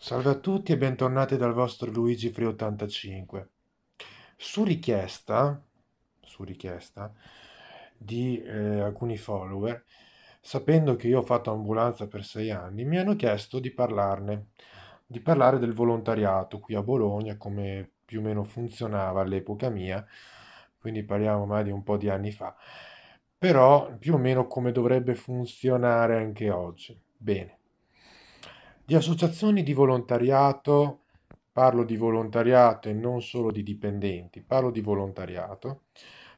Salve a tutti e bentornati dal vostro Luigi Free 85. Su richiesta, su richiesta di eh, alcuni follower, sapendo che io ho fatto ambulanza per sei anni, mi hanno chiesto di parlarne, di parlare del volontariato qui a Bologna, come più o meno funzionava all'epoca mia, quindi parliamo mai di un po' di anni fa, però più o meno come dovrebbe funzionare anche oggi. Bene di associazioni di volontariato, parlo di volontariato e non solo di dipendenti, parlo di volontariato,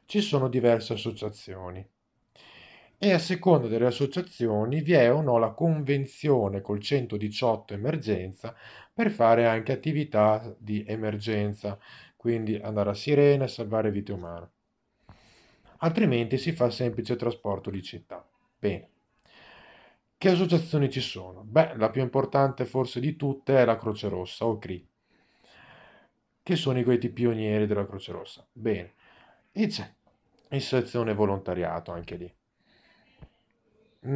ci sono diverse associazioni e a seconda delle associazioni vi è o no la convenzione col 118 emergenza per fare anche attività di emergenza, quindi andare a sirena e salvare vite umane. Altrimenti si fa semplice trasporto di città. Bene. Che associazioni ci sono? Beh, la più importante forse di tutte è la Croce Rossa o CRI, che sono i coeti pionieri della Croce Rossa. Bene, e c'è in sezione volontariato anche lì.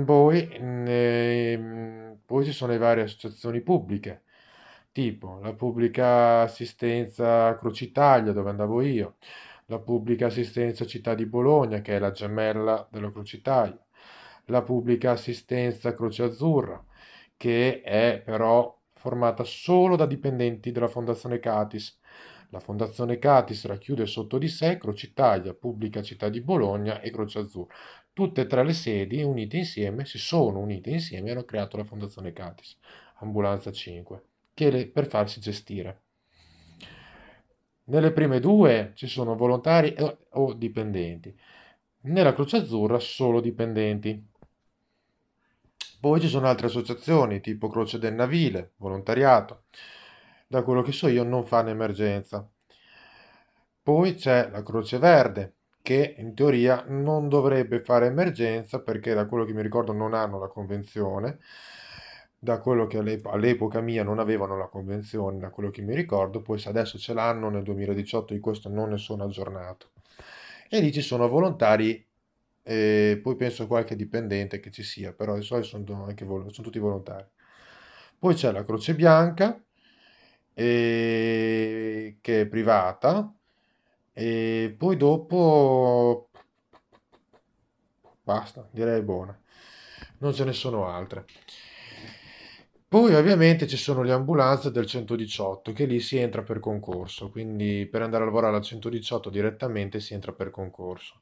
Poi, eh, poi ci sono le varie associazioni pubbliche, tipo la pubblica assistenza Crocitaglia, dove andavo io, la pubblica assistenza Città di Bologna, che è la gemella della Crocitaglia, la pubblica assistenza Croce Azzurra, che è però formata solo da dipendenti della Fondazione Catis. La Fondazione Catis racchiude sotto di sé Croce Italia, Pubblica Città di Bologna e Croce Azzurra. Tutte e tre le sedi unite insieme, si sono unite insieme e hanno creato la Fondazione Catis, Ambulanza 5, le, per farsi gestire. Nelle prime due ci sono volontari o dipendenti, nella Croce Azzurra solo dipendenti. Poi ci sono altre associazioni, tipo Croce del Navile, volontariato. Da quello che so io non fanno emergenza. Poi c'è la Croce Verde, che in teoria non dovrebbe fare emergenza perché da quello che mi ricordo non hanno la convenzione, da quello che all'epoca mia non avevano la convenzione, da quello che mi ricordo, poi se adesso ce l'hanno nel 2018 di questo non ne sono aggiornato. E lì ci sono volontari e poi penso a qualche dipendente che ci sia, però di solito sono, anche sono tutti volontari. Poi c'è la Croce Bianca, eh, che è privata, e ehm, poi dopo basta, direi buona. Non ce ne sono altre. Poi ovviamente ci sono le ambulanze del 118 che lì si entra per concorso, quindi per andare a lavorare al 118 direttamente si entra per concorso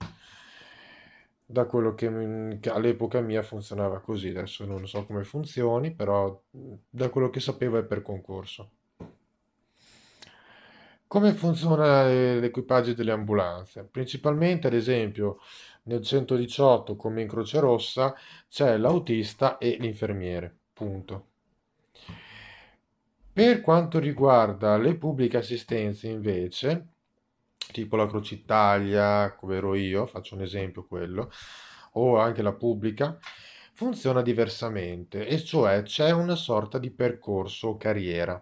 da quello che, che all'epoca mia funzionava così, adesso non so come funzioni, però mhmm, da quello che sapevo è per concorso. Come funziona eh, l'equipaggio delle ambulanze? Principalmente, ad esempio, nel 118 come in Croce Rossa c'è l'autista e l'infermiere, punto. Per quanto riguarda le pubbliche assistenze, invece, tipo la Croce Italia, come ero io, faccio un esempio quello, o anche la pubblica, funziona diversamente, e cioè c'è una sorta di percorso o carriera.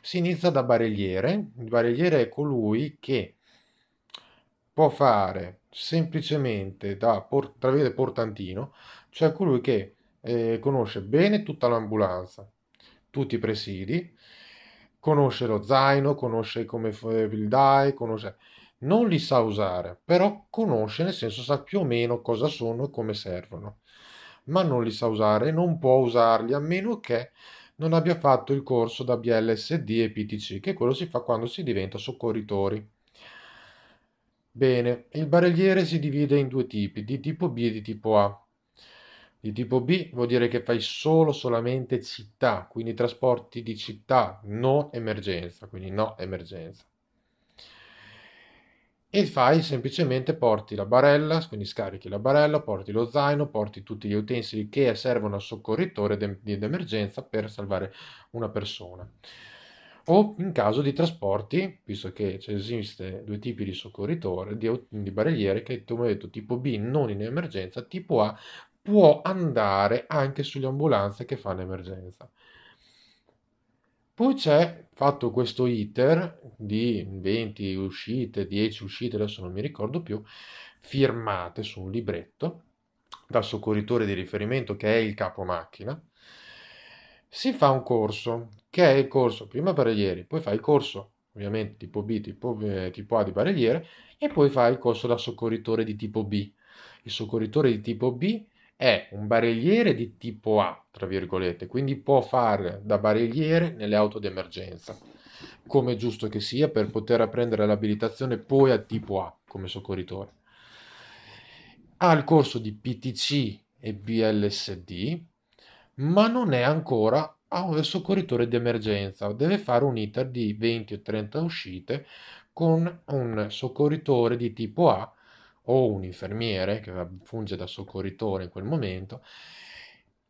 Si inizia da barelliere, il barelliere è colui che può fare semplicemente da port- portantino, cioè colui che eh, conosce bene tutta l'ambulanza, tutti i presidi, conosce lo zaino, conosce come il DAI, conosce... non li sa usare, però conosce, nel senso sa più o meno cosa sono e come servono, ma non li sa usare non può usarli a meno che non abbia fatto il corso da BLSD e PTC, che quello si fa quando si diventa soccorritori. Bene, il barelliere si divide in due tipi, di tipo B e di tipo A. Di tipo B vuol dire che fai solo solamente città, quindi trasporti di città, non emergenza, quindi no emergenza. E fai semplicemente porti la barella, quindi scarichi la barella, porti lo zaino, porti tutti gli utensili che servono al soccorritore di emergenza per salvare una persona o in caso di trasporti, visto che esiste due tipi di soccorritore, di, di barelliere, che come ho detto tipo B non in emergenza, tipo A può andare anche sulle ambulanze che fanno emergenza. Poi c'è fatto questo iter di 20 uscite, 10 uscite, adesso non mi ricordo più, firmate su un libretto dal soccorritore di riferimento che è il capo macchina. Si fa un corso che è il corso prima barellieri, poi fai il corso ovviamente tipo B, tipo, eh, tipo A di barelliere e poi fai il corso da soccorritore di tipo B. Il soccorritore di tipo B è un barelliere di tipo A, tra virgolette, quindi può fare da barelliere nelle auto d'emergenza, come giusto che sia per poter prendere l'abilitazione poi a tipo A come soccorritore. Ha il corso di PTC e BLSD, ma non è ancora un soccorritore di emergenza, deve fare un iter di 20 o 30 uscite con un soccorritore di tipo A o un infermiere che funge da soccorritore in quel momento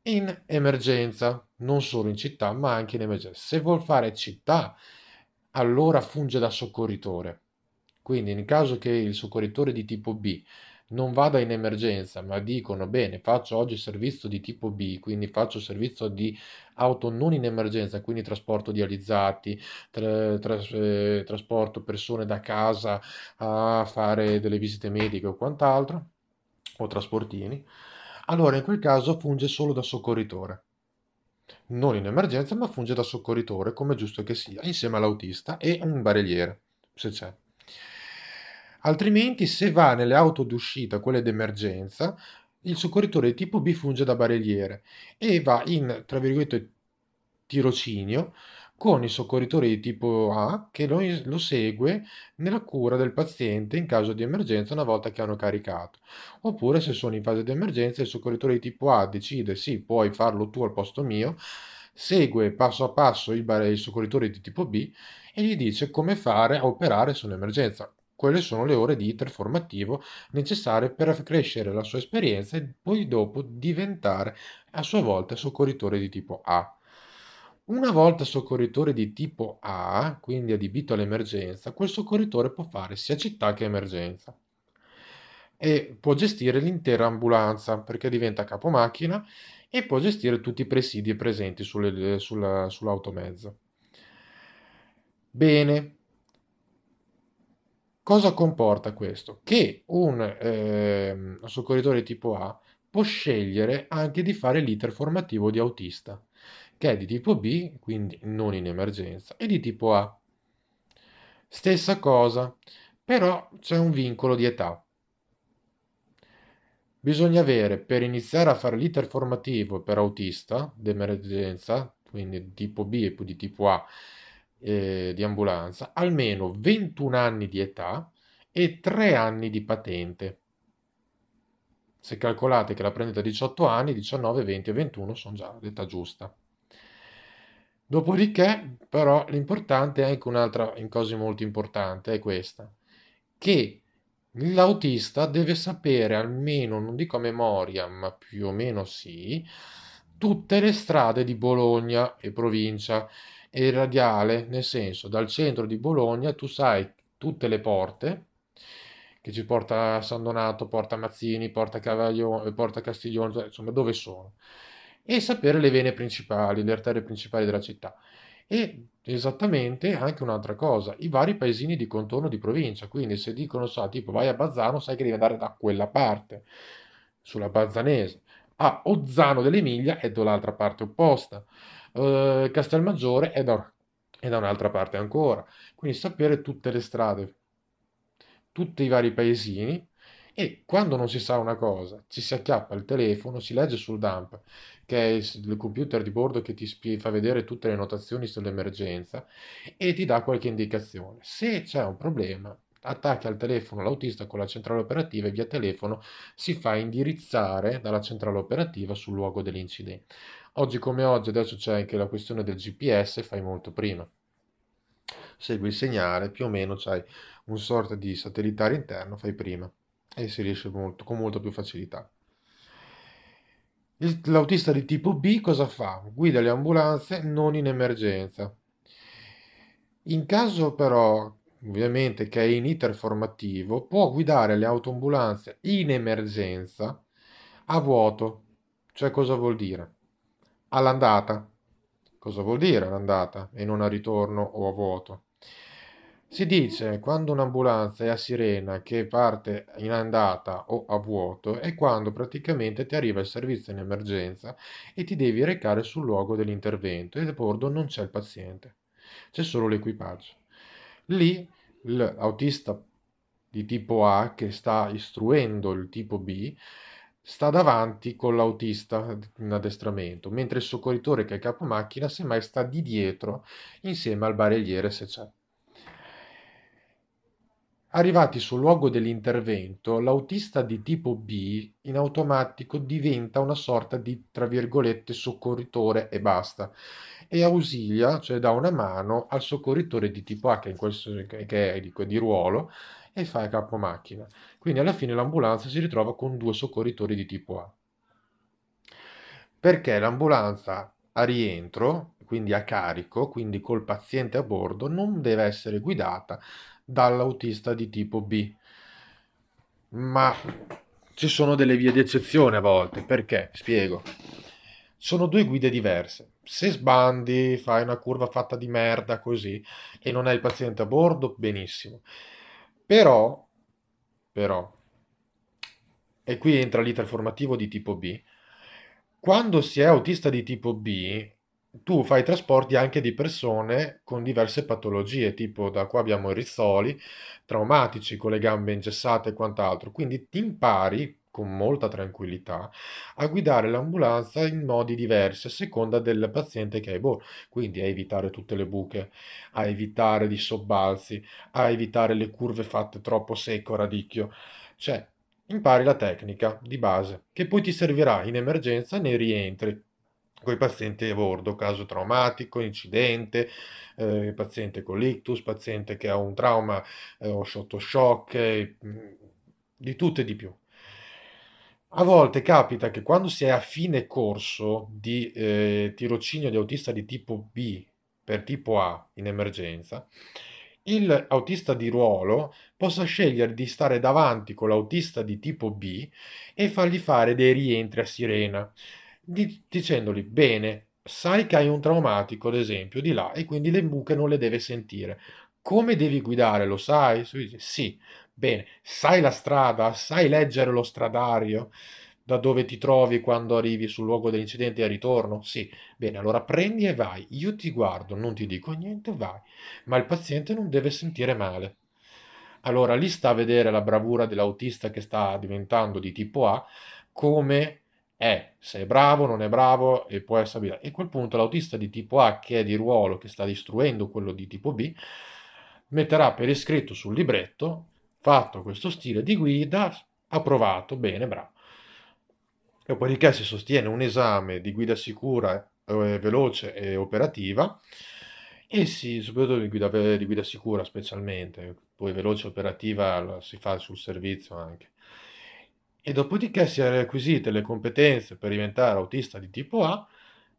in emergenza, non solo in città, ma anche in emergenza. Se vuol fare città, allora funge da soccorritore. Quindi nel caso che il soccorritore di tipo B non vada in emergenza, ma dicono bene, faccio oggi servizio di tipo B, quindi faccio servizio di auto non in emergenza, quindi trasporto dializzati, tra, tra, eh, trasporto persone da casa a fare delle visite mediche o quant'altro, o trasportini, allora in quel caso funge solo da soccorritore. Non in emergenza, ma funge da soccorritore, come è giusto che sia, insieme all'autista e un barelliere, se c'è altrimenti se va nelle auto d'uscita, quelle d'emergenza, il soccorritore di tipo B funge da barelliere e va in, tra virgolette, tirocinio con il soccorritore di tipo A che lo, lo, segue nella cura del paziente in caso di emergenza una volta che hanno caricato. Oppure se sono in fase di emergenza il soccorritore di tipo A decide sì, puoi farlo tu al posto mio, segue passo a passo il, il soccorritore di tipo B e gli dice come fare a operare su un'emergenza quelle sono le ore di performativo necessarie per crescere la sua esperienza e poi dopo diventare a sua volta soccorritore di tipo A. Una volta soccorritore di tipo A, quindi adibito all'emergenza, quel soccorritore può fare sia città che emergenza e può gestire l'intera ambulanza perché diventa capo macchina e può gestire tutti i presidi presenti sulle, sulla, sull'automezzo. Bene, Cosa comporta questo? Che un eh, soccorritore tipo A può scegliere anche di fare l'iter formativo di autista, che è di tipo B, quindi non in emergenza, e di tipo A. Stessa cosa, però c'è un vincolo di età. Bisogna avere, per iniziare a fare l'iter formativo per autista d'emergenza, quindi tipo B e poi di tipo A, eh, di ambulanza almeno 21 anni di età e 3 anni di patente. Se calcolate che la prendete a 18 anni, 19, 20 e 21 sono già l'età giusta. Dopodiché, però, l'importante è anche un'altra cosa molto importante, è questa, che l'autista deve sapere almeno, non dico a memoria, ma più o meno sì, tutte le strade di Bologna e provincia e radiale, nel senso dal centro di Bologna tu sai tutte le porte che ci porta a San Donato, porta Mazzini, porta, Cavaglio, eh, porta Castiglione, cioè, insomma dove sono, e sapere le vene principali, le arterie principali della città. E esattamente anche un'altra cosa, i vari paesini di contorno di provincia, quindi se dicono, so, tipo vai a Bazzano, sai che devi andare da quella parte, sulla Bazzanese a Ozzano dell'Emilia è dall'altra parte opposta, eh, Castelmaggiore è da, è da un'altra parte ancora. Quindi sapere tutte le strade, tutti i vari paesini e quando non si sa una cosa ci si acchiappa il telefono, si legge sul dump, che è il computer di bordo che ti spie- fa vedere tutte le notazioni sull'emergenza e ti dà qualche indicazione. Se c'è un problema, attacchi al telefono l'autista con la centrale operativa e via telefono si fa indirizzare dalla centrale operativa sul luogo dell'incidente. Oggi come oggi adesso c'è anche la questione del GPS, fai molto prima. Segui il segnale, più o meno c'hai un sorta di satellitare interno, fai prima e si riesce molto, con molta più facilità. l'autista di tipo B cosa fa? Guida le ambulanze non in emergenza. In caso però ovviamente che è in iter formativo, può guidare le autoambulanze in emergenza a vuoto. Cioè cosa vuol dire? All'andata. Cosa vuol dire all'andata e non a ritorno o a vuoto? Si dice quando un'ambulanza è a sirena che parte in andata o a vuoto è quando praticamente ti arriva il servizio in emergenza e ti devi recare sul luogo dell'intervento e a bordo non c'è il paziente, c'è solo l'equipaggio. Lì l'autista di tipo A che sta istruendo il tipo B sta davanti con l'autista in addestramento, mentre il soccorritore che è il capo macchina semmai sta di dietro insieme al barelliere se c'è. Arrivati sul luogo dell'intervento, l'autista di tipo B in automatico diventa una sorta di, tra virgolette, soccorritore e basta, e ausilia, cioè dà una mano al soccorritore di tipo A che, in questo, che è di, di ruolo e fa il capo macchina. Quindi alla fine l'ambulanza si ritrova con due soccorritori di tipo A. Perché l'ambulanza a rientro, quindi a carico, quindi col paziente a bordo, non deve essere guidata dall'autista di tipo B. Ma ci sono delle vie di eccezione a volte, perché? Spiego. Sono due guide diverse. Se sbandi, fai una curva fatta di merda così e non hai il paziente a bordo, benissimo. Però, però, e qui entra l'iter formativo di tipo B, quando si è autista di tipo B, tu fai trasporti anche di persone con diverse patologie, tipo da qua abbiamo i rizzoli, traumatici, con le gambe ingessate e quant'altro. Quindi ti impari con molta tranquillità a guidare l'ambulanza in modi diversi a seconda del paziente che hai, boh, quindi a evitare tutte le buche, a evitare di sobbalzi, a evitare le curve fatte troppo secco a radicchio. Cioè, impari la tecnica di base che poi ti servirà in emergenza nei rientri con i pazienti a bordo, caso traumatico, incidente, eh, paziente con l'ictus, paziente che ha un trauma eh, o sotto shock, eh, di tutto e di più. A volte capita che quando si è a fine corso di eh, tirocinio di autista di tipo B per tipo A in emergenza, il autista di ruolo possa scegliere di stare davanti con l'autista di tipo B e fargli fare dei rientri a sirena di, dicendogli bene, sai che hai un traumatico, ad esempio, di là e quindi le mucche non le deve sentire. Come devi guidare, lo sai? Dice, sì, bene, sai la strada, sai leggere lo stradario da dove ti trovi quando arrivi sul luogo dell'incidente e ritorno? Sì, bene, allora prendi e vai, io ti guardo, non ti dico niente, vai, ma il paziente non deve sentire male. Allora lì sta a vedere la bravura dell'autista che sta diventando di tipo A come è eh, se è bravo, non è bravo e può essere abile. E a quel punto l'autista di tipo A, che è di ruolo, che sta distruendo quello di tipo B, metterà per iscritto sul libretto, fatto questo stile di guida, approvato, bene, bravo. Dopodiché si sostiene un esame di guida sicura, eh, veloce e operativa, e si, soprattutto di guida, eh, di guida sicura specialmente, poi veloce e operativa si fa sul servizio anche e dopodiché si è acquisite le competenze per diventare autista di tipo A,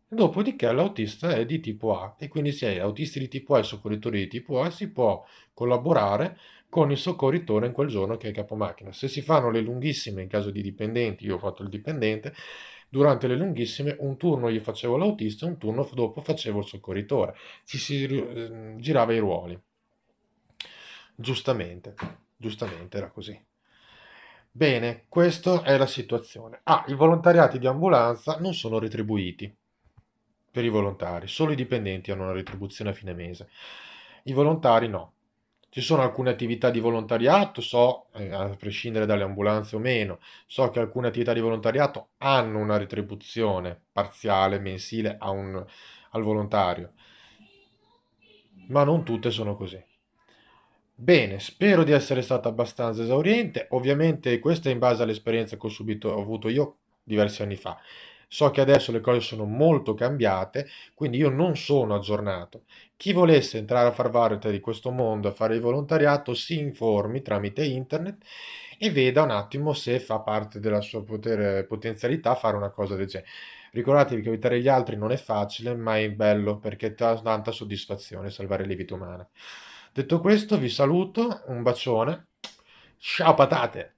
dopodiché l'autista è di tipo A e quindi se è autisti di tipo A e soccorritori di tipo A si può collaborare con il soccorritore in quel giorno che è capomacchina. Se si fanno le lunghissime in caso di dipendenti, io ho fatto il dipendente, durante le lunghissime un turno gli facevo l'autista e un turno dopo facevo il soccorritore, ci si ehm, girava i ruoli. Giustamente, giustamente era così. Bene, questa è la situazione. Ah, i volontariati di ambulanza non sono retribuiti per i volontari, solo i dipendenti hanno una retribuzione a fine mese. I volontari no. Ci sono alcune attività di volontariato, so, eh, a prescindere dalle ambulanze o meno, so che alcune attività di volontariato hanno una retribuzione parziale, mensile un, al volontario, ma non tutte sono così. Bene, spero di essere stato abbastanza esauriente. Ovviamente questo è in base all'esperienza che ho, subito, ho avuto io diversi anni fa. So che adesso le cose sono molto cambiate, quindi io non sono aggiornato. Chi volesse entrare a far parte di questo mondo, a fare il volontariato, si informi tramite internet e veda un attimo se fa parte della sua poter, potenzialità fare una cosa del genere. Ricordatevi che aiutare gli altri non è facile, ma è bello perché ti dà tanta soddisfazione salvare le vite umane. Detto questo, vi saluto, un bacione, ciao patate!